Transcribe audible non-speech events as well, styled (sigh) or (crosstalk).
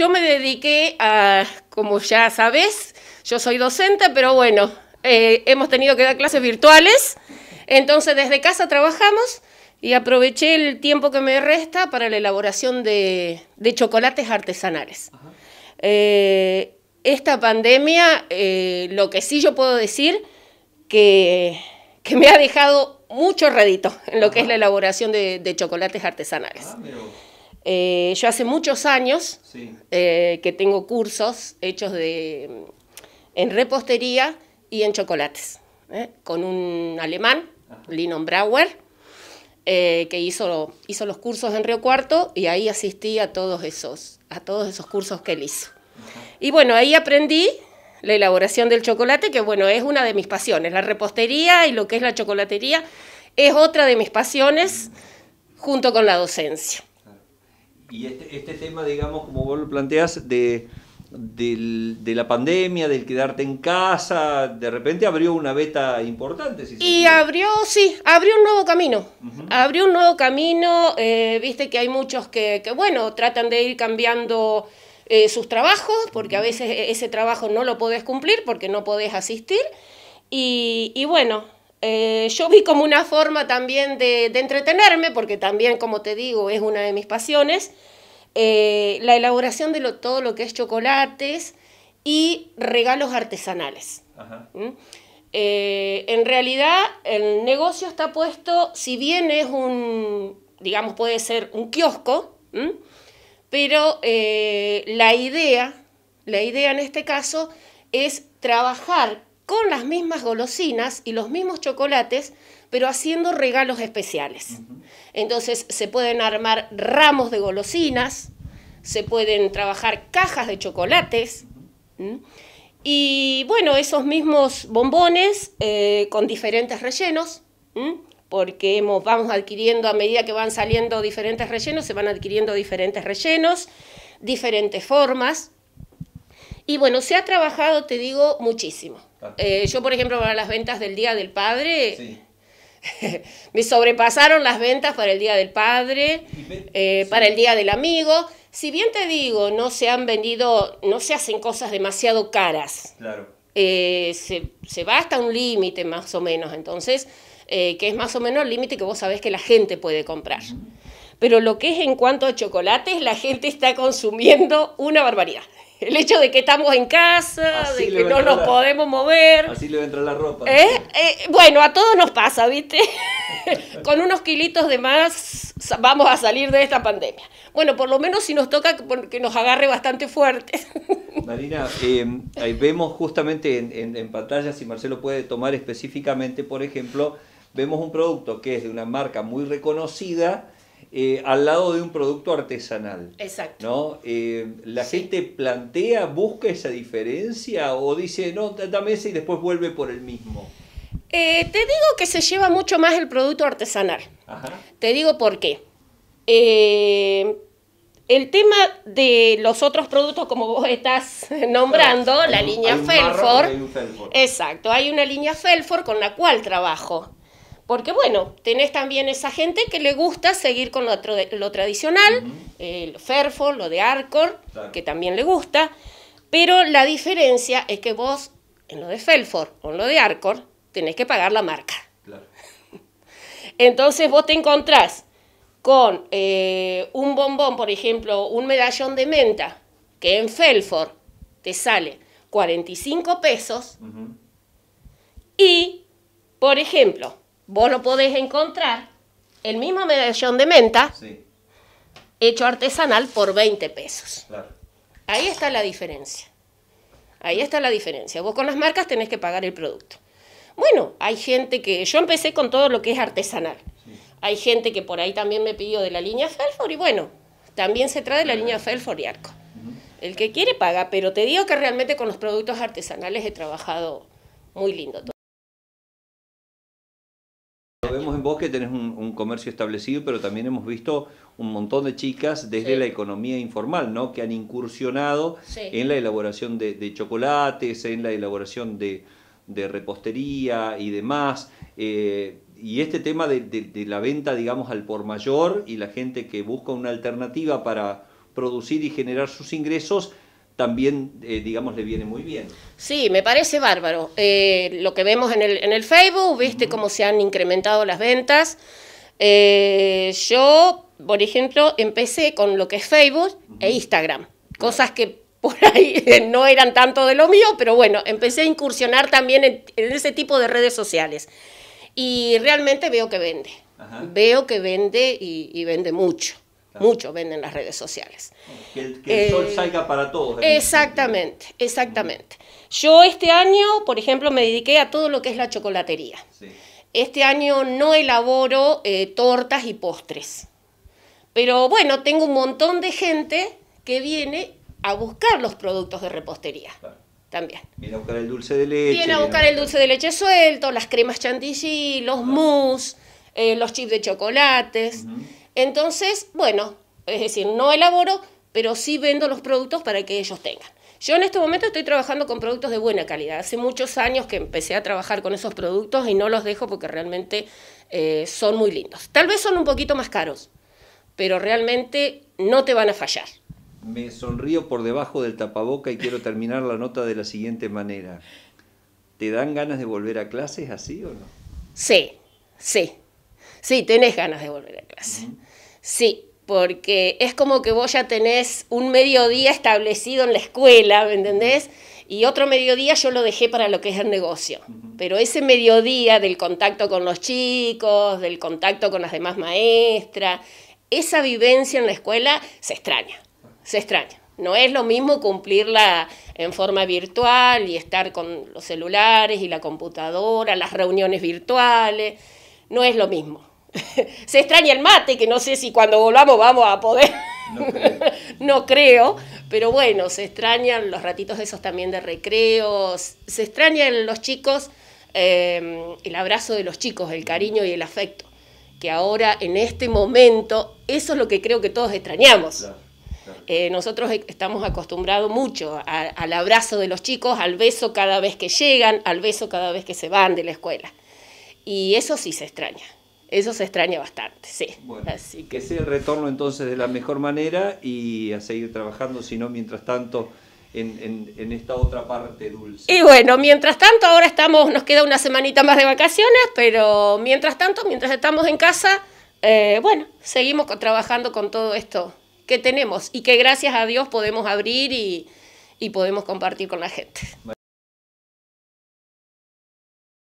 yo me dediqué a, como ya sabes, yo soy docente, pero bueno, eh, hemos tenido que dar clases virtuales, entonces desde casa trabajamos y aproveché el tiempo que me resta para la elaboración de, chocolates artesanales. Eh, esta pandemia, eh, lo que sí yo puedo decir, que, me ha dejado mucho redito en lo que es la elaboración de, chocolates artesanales. Ah, eh, yo hace muchos años eh, que tengo cursos hechos de, en repostería y en chocolates, ¿eh? con un alemán, Linon Brauer, que hizo, hizo los cursos en Río Cuarto y ahí asistí a todos esos, a todos esos cursos que él hizo. Y bueno, ahí aprendí la elaboración del chocolate, que bueno, es una de mis pasiones, la repostería y lo que es la chocolatería es otra de mis pasiones junto con la docencia y este, este, tema, digamos, como vos lo planteas, de, la pandemia, del quedarte en casa, de repente abrió una beta importante. y abrió, sí, abrió un nuevo camino. Abrió un nuevo camino, eh, viste que hay muchos que, bueno, tratan de ir cambiando. Eh, sus trabajos, porque a veces e, ese trabajo no lo podés cumplir porque no podés asistir. y bueno, eh, yo vi como una forma también de, entretenerme, porque también, como te digo, es una de mis pasiones, eh, la elaboración de lo, todo lo que es chocolates y regalos artesanales. ¿Mm? Eh, en realidad, el negocio está puesto, si bien es un, digamos, puede ser un kiosco, pero la idea, la idea en este caso es trabajar con las mismas golosinas y los mismos chocolates, pero haciendo regalos especiales. Entonces se pueden armar ramos de golosinas, se pueden trabajar cajas de chocolates. Y bueno, esos mismos bombones eh, con diferentes rellenos, porque vamos adquiriendo a medida que van saliendo diferentes rellenos, se van adquiriendo diferentes rellenos, diferentes formas. Y bueno, se ha trabajado, te digo, muchísimo. Ah. Eh, yo, por ejemplo, para las ventas del Día del Padre, (laughs) me sobrepasaron las ventas para el Día del Padre, eh, para el Día del Amigo. Si bien te digo, no se han vendido, no se hacen cosas demasiado caras. Claro. Eh, se, se, va hasta un límite más o menos, entonces, que es más o menos el límite que vos sabés que la gente puede comprar. Pero lo que es en cuanto a chocolates, la gente está consumiendo una barbaridad el hecho de que estamos en casa, de que no nos podemos mover. Así le entra la ropa. ¿Eh? Eh, bueno, a todos nos pasa, ¿viste? (laughs) Con unos kilitos de más vamos a salir de esta pandemia. Bueno, por lo menos si nos toca que nos agarre bastante fuerte. (laughs) Marina, eh, vemos justamente en pantalla, si Marcelo puede tomar específicamente, por ejemplo, vemos un producto que es de una marca muy reconocida eh, al lado de un producto artesanal. Exacto. ¿no? Eh, ¿La gente plantea, busca esa diferencia o dice, no, dame ese y después vuelve por el mismo? Eh, te digo que se lleva mucho más el producto artesanal. Te digo por qué. el tema de los otros productos, como vos estás (laughs) nombrando, la línea Felford. Exacto, hay una línea Felford con la cual trabajo. Porque bueno, tenés también esa gente que le gusta seguir con lo, tradicional, el eh, felford, lo de Arcor, que también le gusta, pero la diferencia es que vos en lo de Felford o en lo de Arcor tenés que pagar la marca. (laughs) Entonces vos te encontrás con eh, un bombón, por ejemplo, un medallón de menta, que en Felford te sale 45 pesos, y, por ejemplo, vos lo podés encontrar, el mismo medallón de menta, hecho artesanal por 20 pesos. Ahí está la diferencia. Ahí está la diferencia. Vos con las marcas tenés que pagar el producto. Bueno, hay gente que. Yo empecé con todo lo que es artesanal. Hay gente que por ahí también me pidió de la línea Felford y bueno, también se trae de la línea Felford y Arco. El que quiere paga, pero te digo que realmente con los productos artesanales he trabajado muy lindo vos que tenés un, comercio establecido, pero también hemos visto un montón de chicas desde la economía informal, Que han incursionado en la elaboración de, chocolates, en la elaboración de, repostería y demás. Eh, y este tema de, de, la venta, digamos, al por mayor y la gente que busca una alternativa para producir y generar sus ingresos, también, eh, digamos, le viene muy bien. Sí, me parece bárbaro. Eh, lo que vemos en el, en Facebook, viste cómo se han incrementado las ventas. Eh, yo, por ejemplo, empecé con lo que es Facebook e Instagram, cosas que por (laughs) ahí no eran tanto de lo mío, pero bueno, empecé a incursionar también en, ese tipo de redes sociales. Y realmente veo que vende. Veo que vende y vende mucho muchos venden las redes sociales. Que el, sol eh, salga para todos. Exactamente, exactamente. Yo este año, por ejemplo, me dediqué a todo lo que es la chocolatería. Este año no elaboro eh, tortas y postres. Pero bueno, tengo un montón de gente que viene a buscar los productos de repostería. También. Viene a buscar el dulce de leche. Viene a buscar el dulce de leche suelto, las cremas chantilly, los mousse, eh, los chips de chocolates. Entonces, bueno, es decir, no elaboro, pero sí vendo los productos para que ellos tengan. Yo en este momento estoy trabajando con productos de buena calidad. Hace muchos años que empecé a trabajar con esos productos y no los dejo porque realmente eh, son muy lindos. Tal vez son un poquito más caros, pero realmente no te van a fallar. Me sonrío por debajo del tapaboca y quiero terminar la nota de la siguiente manera. ¿Te dan ganas de volver a clases así o no? Sí, sí sí, tenés ganas de volver a clase. Sí, porque es como que vos ya tenés un mediodía establecido en la escuela, ¿me entendés? Y otro mediodía yo lo dejé para lo que es el negocio. Pero ese mediodía del contacto con los chicos, del contacto con las demás maestras, esa vivencia en la escuela se extraña, se extraña. No es lo mismo cumplirla en forma virtual y estar con los celulares y la computadora, las reuniones virtuales, no es lo mismo. (laughs) se extraña el mate, que no sé si cuando volvamos vamos a poder. No creo. (laughs) pero bueno, se extrañan los ratitos de esos también de recreos, se extrañan los chicos, em, el abrazo de los chicos, el cariño y el afecto, que ahora en este momento, eso es lo que creo que todos extrañamos. Eh, nosotros e, estamos acostumbrados mucho al abrazo de los chicos, al beso cada vez que llegan, al beso cada vez que se van de la escuela. Y eso sí se extraña eso se extraña bastante, sí. Así que... sea el retorno entonces de la mejor manera y a seguir trabajando, si no, mientras tanto... En, esta otra parte dulce. Y bueno, mientras tanto, ahora estamos, nos queda una semanita más de vacaciones, pero mientras tanto, mientras estamos en casa, eh, bueno, seguimos trabajando con todo esto que tenemos y que gracias a Dios podemos abrir y, y podemos compartir con la gente.